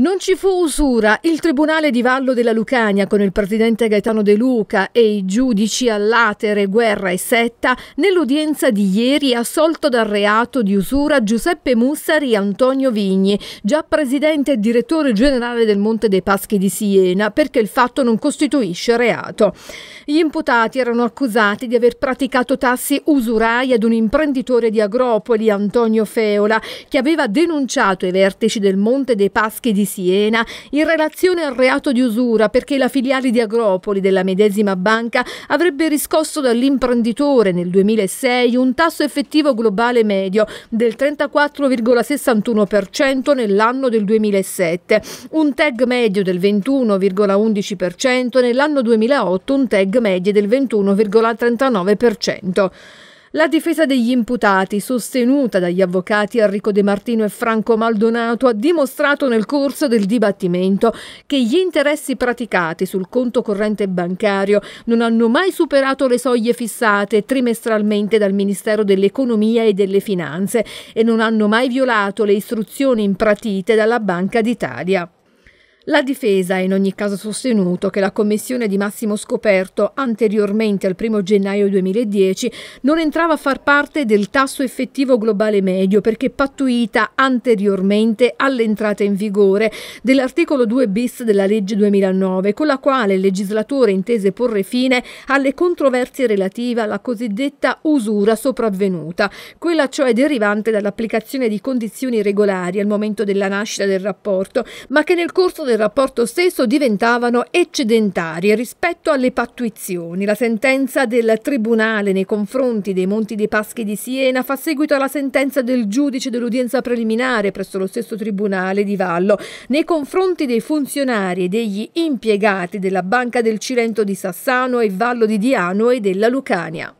Non ci fu usura. Il Tribunale di Vallo della Lucania, con il presidente Gaetano De Luca e i giudici Allatere, Guerra e Setta, nell'udienza di ieri ha assolto dal reato di usura Giuseppe Mussari e Antonio Vigni, già presidente e direttore generale del Monte dei Paschi di Siena, perché il fatto non costituisce reato. Gli imputati erano accusati di aver praticato tassi usurai ad un imprenditore di Agropoli, Antonio Feola, che aveva denunciato i vertici del Monte dei Paschi di Siena in relazione al reato di usura perché la filiale di Agropoli della medesima banca avrebbe riscosso dall'imprenditore nel 2006 un tasso effettivo globale medio del 34,61% nell'anno del 2007, un tag medio del 21,11%, nell'anno 2008 un tag medio del 21,39%. La difesa degli imputati, sostenuta dagli avvocati Enrico De Martino e Franco Maldonato, ha dimostrato nel corso del dibattimento che gli interessi praticati sul conto corrente bancario non hanno mai superato le soglie fissate trimestralmente dal Ministero dell'Economia e delle Finanze e non hanno mai violato le istruzioni impratite dalla Banca d'Italia. La difesa ha in ogni caso sostenuto che la commissione di Massimo Scoperto, anteriormente al 1 gennaio 2010, non entrava a far parte del tasso effettivo globale medio perché pattuita anteriormente all'entrata in vigore dell'articolo 2 bis della legge 2009, con la quale il legislatore intese porre fine alle controversie relative alla cosiddetta usura sopravvenuta, quella cioè derivante dall'applicazione di condizioni regolari al momento della nascita del rapporto, ma che nel corso del del rapporto stesso diventavano eccedentarie rispetto alle pattuizioni. La sentenza del Tribunale nei confronti dei Monti dei Paschi di Siena fa seguito alla sentenza del giudice dell'udienza preliminare presso lo stesso Tribunale di Vallo nei confronti dei funzionari e degli impiegati della Banca del Cilento di Sassano e Vallo di Diano e della Lucania.